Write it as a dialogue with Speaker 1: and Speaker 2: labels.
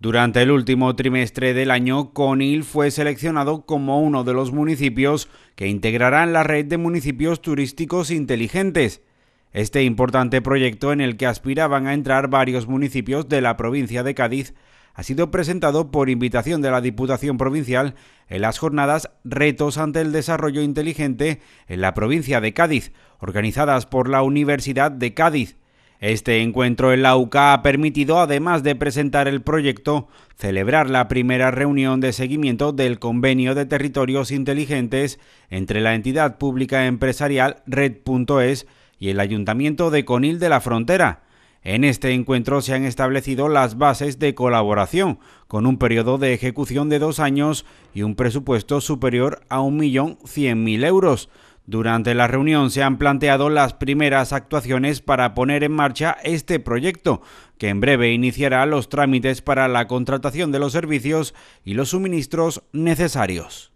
Speaker 1: Durante el último trimestre del año, Conil fue seleccionado como uno de los municipios que integrarán la red de municipios turísticos inteligentes. Este importante proyecto en el que aspiraban a entrar varios municipios de la provincia de Cádiz ha sido presentado por invitación de la Diputación Provincial en las jornadas Retos ante el Desarrollo Inteligente en la provincia de Cádiz, organizadas por la Universidad de Cádiz. Este encuentro en la UCA ha permitido, además de presentar el proyecto, celebrar la primera reunión de seguimiento del convenio de territorios inteligentes entre la entidad pública empresarial Red.es y el Ayuntamiento de Conil de la Frontera. En este encuentro se han establecido las bases de colaboración, con un periodo de ejecución de dos años y un presupuesto superior a 1.100.000 euros. Durante la reunión se han planteado las primeras actuaciones para poner en marcha este proyecto, que en breve iniciará los trámites para la contratación de los servicios y los suministros necesarios.